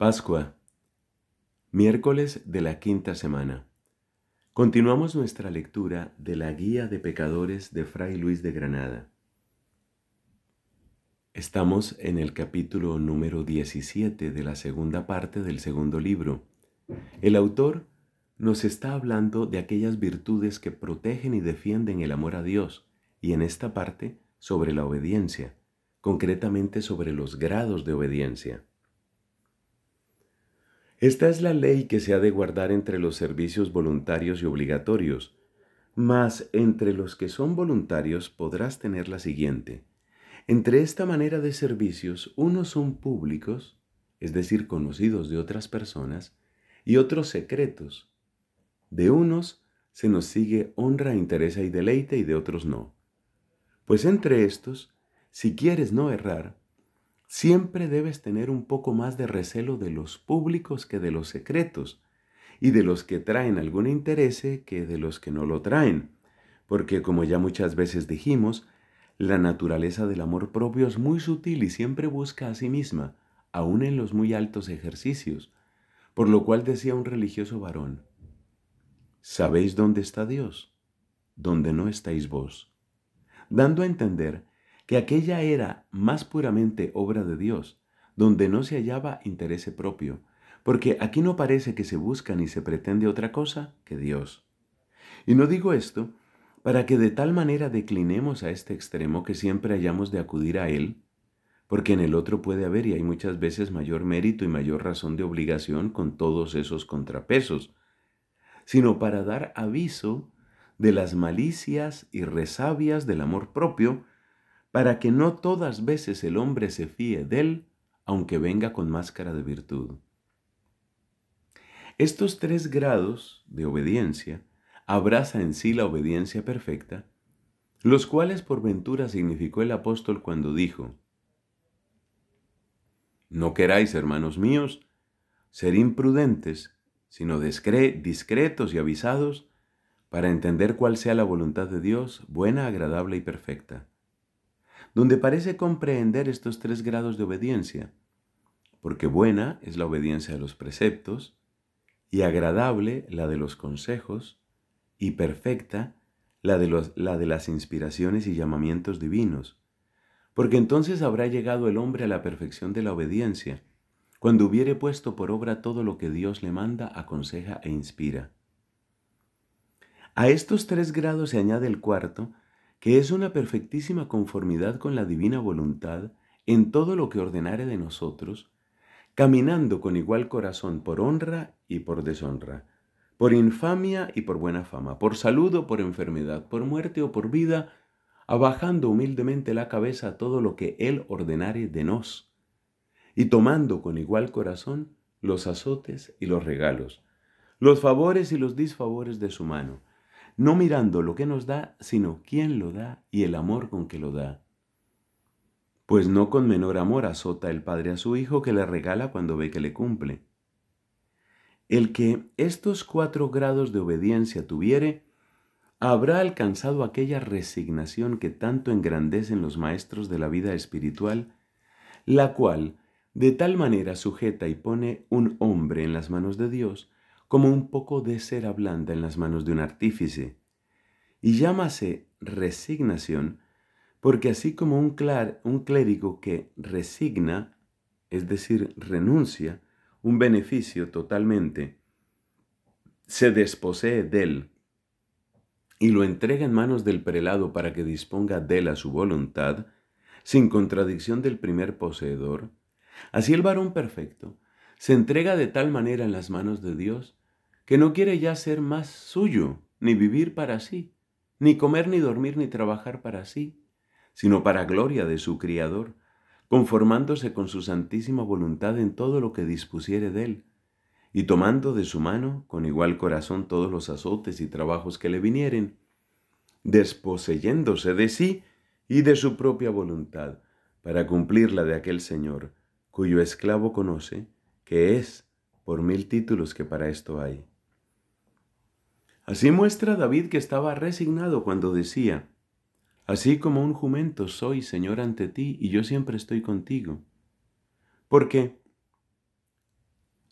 Pascua, miércoles de la quinta semana. Continuamos nuestra lectura de la Guía de Pecadores de Fray Luis de Granada. Estamos en el capítulo número 17 de la segunda parte del segundo libro. El autor nos está hablando de aquellas virtudes que protegen y defienden el amor a Dios y en esta parte sobre la obediencia, concretamente sobre los grados de obediencia. Esta es la ley que se ha de guardar entre los servicios voluntarios y obligatorios, mas entre los que son voluntarios podrás tener la siguiente. Entre esta manera de servicios, unos son públicos, es decir, conocidos de otras personas, y otros secretos. De unos se nos sigue honra, interesa y deleite, y de otros no. Pues entre estos, si quieres no errar, Siempre debes tener un poco más de recelo de los públicos que de los secretos, y de los que traen algún interés que de los que no lo traen, porque como ya muchas veces dijimos, la naturaleza del amor propio es muy sutil y siempre busca a sí misma, aun en los muy altos ejercicios, por lo cual decía un religioso varón, ¿sabéis dónde está Dios? Donde no estáis vos, dando a entender que aquella era más puramente obra de Dios, donde no se hallaba interés propio, porque aquí no parece que se busca ni se pretende otra cosa que Dios. Y no digo esto para que de tal manera declinemos a este extremo que siempre hayamos de acudir a Él, porque en el otro puede haber y hay muchas veces mayor mérito y mayor razón de obligación con todos esos contrapesos, sino para dar aviso de las malicias y resabias del amor propio para que no todas veces el hombre se fíe de él, aunque venga con máscara de virtud. Estos tres grados de obediencia abraza en sí la obediencia perfecta, los cuales por ventura significó el apóstol cuando dijo, No queráis, hermanos míos, ser imprudentes, sino discretos y avisados para entender cuál sea la voluntad de Dios, buena, agradable y perfecta donde parece comprender estos tres grados de obediencia, porque buena es la obediencia de los preceptos, y agradable la de los consejos, y perfecta la de, la de las inspiraciones y llamamientos divinos, porque entonces habrá llegado el hombre a la perfección de la obediencia, cuando hubiere puesto por obra todo lo que Dios le manda, aconseja e inspira. A estos tres grados se añade el cuarto, que es una perfectísima conformidad con la divina voluntad en todo lo que ordenare de nosotros, caminando con igual corazón por honra y por deshonra, por infamia y por buena fama, por salud o por enfermedad, por muerte o por vida, abajando humildemente la cabeza a todo lo que Él ordenare de nos, y tomando con igual corazón los azotes y los regalos, los favores y los disfavores de su mano, no mirando lo que nos da, sino quién lo da y el amor con que lo da. Pues no con menor amor azota el padre a su hijo que le regala cuando ve que le cumple. El que estos cuatro grados de obediencia tuviere, habrá alcanzado aquella resignación que tanto engrandecen los maestros de la vida espiritual, la cual de tal manera sujeta y pone un hombre en las manos de Dios, como un poco de cera blanda en las manos de un artífice. Y llámase resignación porque así como un, un clérigo que resigna, es decir, renuncia, un beneficio totalmente, se desposee de él y lo entrega en manos del prelado para que disponga de él a su voluntad, sin contradicción del primer poseedor, así el varón perfecto se entrega de tal manera en las manos de Dios que no quiere ya ser más suyo, ni vivir para sí, ni comer, ni dormir, ni trabajar para sí, sino para gloria de su Criador, conformándose con su santísima voluntad en todo lo que dispusiere de él, y tomando de su mano con igual corazón todos los azotes y trabajos que le vinieren, desposeyéndose de sí y de su propia voluntad, para cumplir la de aquel Señor, cuyo esclavo conoce, que es por mil títulos que para esto hay. Así muestra David que estaba resignado cuando decía, Así como un jumento soy, Señor, ante ti, y yo siempre estoy contigo. Porque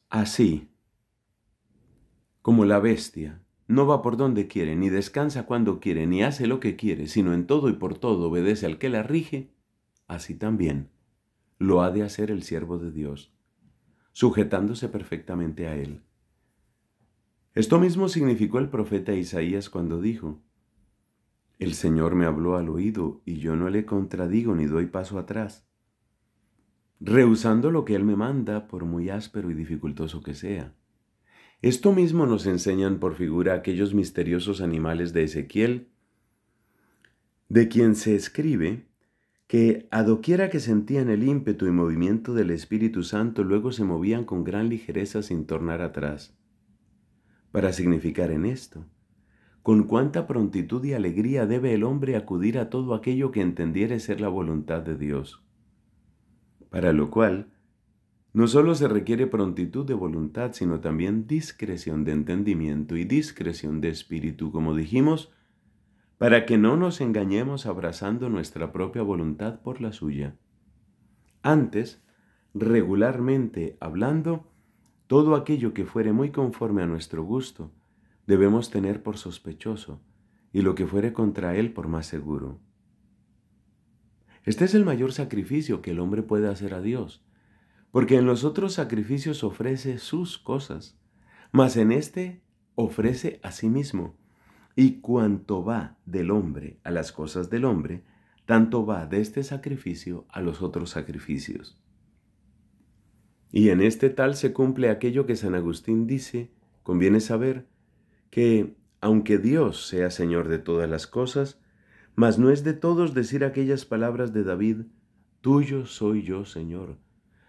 así, como la bestia, no va por donde quiere, ni descansa cuando quiere, ni hace lo que quiere, sino en todo y por todo obedece al que la rige, así también lo ha de hacer el siervo de Dios, sujetándose perfectamente a él. Esto mismo significó el profeta Isaías cuando dijo, El Señor me habló al oído y yo no le contradigo ni doy paso atrás, rehusando lo que Él me manda por muy áspero y dificultoso que sea. Esto mismo nos enseñan por figura aquellos misteriosos animales de Ezequiel, de quien se escribe que a doquiera que sentían el ímpetu y movimiento del Espíritu Santo luego se movían con gran ligereza sin tornar atrás para significar en esto. Con cuánta prontitud y alegría debe el hombre acudir a todo aquello que entendiere ser la voluntad de Dios. Para lo cual, no solo se requiere prontitud de voluntad, sino también discreción de entendimiento y discreción de espíritu, como dijimos, para que no nos engañemos abrazando nuestra propia voluntad por la suya. Antes, regularmente hablando, todo aquello que fuere muy conforme a nuestro gusto, debemos tener por sospechoso, y lo que fuere contra él por más seguro. Este es el mayor sacrificio que el hombre puede hacer a Dios, porque en los otros sacrificios ofrece sus cosas, mas en este ofrece a sí mismo. Y cuanto va del hombre a las cosas del hombre, tanto va de este sacrificio a los otros sacrificios. Y en este tal se cumple aquello que San Agustín dice, conviene saber, que aunque Dios sea Señor de todas las cosas, mas no es de todos decir aquellas palabras de David, Tuyo soy yo, Señor,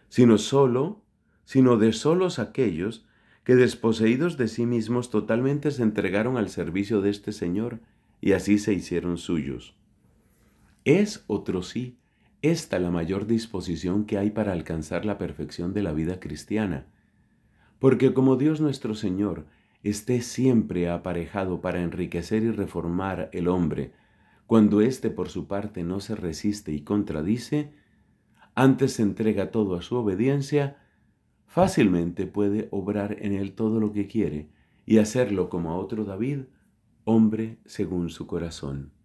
sino solo, sino de solos aquellos que desposeídos de sí mismos totalmente se entregaron al servicio de este Señor y así se hicieron suyos. Es otro sí esta la mayor disposición que hay para alcanzar la perfección de la vida cristiana. Porque como Dios nuestro Señor esté siempre aparejado para enriquecer y reformar el hombre, cuando éste por su parte no se resiste y contradice, antes se entrega todo a su obediencia, fácilmente puede obrar en él todo lo que quiere y hacerlo como a otro David, hombre según su corazón.